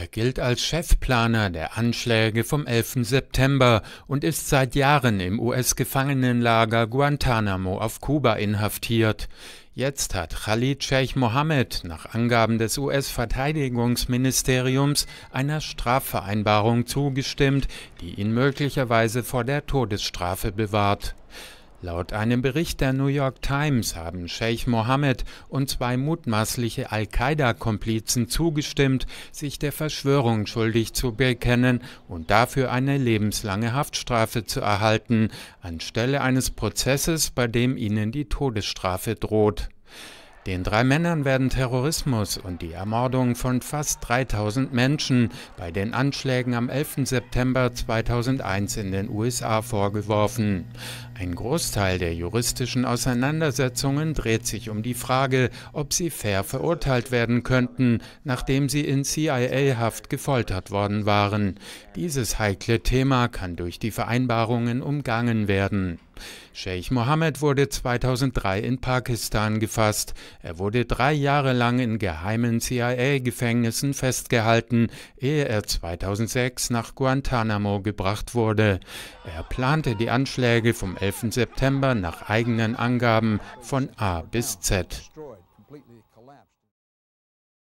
Er gilt als Chefplaner der Anschläge vom 11. September und ist seit Jahren im US-Gefangenenlager Guantanamo auf Kuba inhaftiert. Jetzt hat Khalid Sheikh Mohammed nach Angaben des US-Verteidigungsministeriums einer Strafvereinbarung zugestimmt, die ihn möglicherweise vor der Todesstrafe bewahrt. Laut einem Bericht der New York Times haben Sheikh Mohammed und zwei mutmaßliche Al-Qaida-Komplizen zugestimmt, sich der Verschwörung schuldig zu bekennen und dafür eine lebenslange Haftstrafe zu erhalten, anstelle eines Prozesses, bei dem ihnen die Todesstrafe droht. Den drei Männern werden Terrorismus und die Ermordung von fast 3000 Menschen bei den Anschlägen am 11. September 2001 in den USA vorgeworfen. Ein Großteil der juristischen Auseinandersetzungen dreht sich um die Frage, ob sie fair verurteilt werden könnten, nachdem sie in CIA-Haft gefoltert worden waren. Dieses heikle Thema kann durch die Vereinbarungen umgangen werden. Sheikh Mohammed wurde 2003 in Pakistan gefasst. Er wurde drei Jahre lang in geheimen CIA-Gefängnissen festgehalten, ehe er 2006 nach Guantanamo gebracht wurde. Er plante die Anschläge vom 11. 11. September nach eigenen Angaben von A bis Z.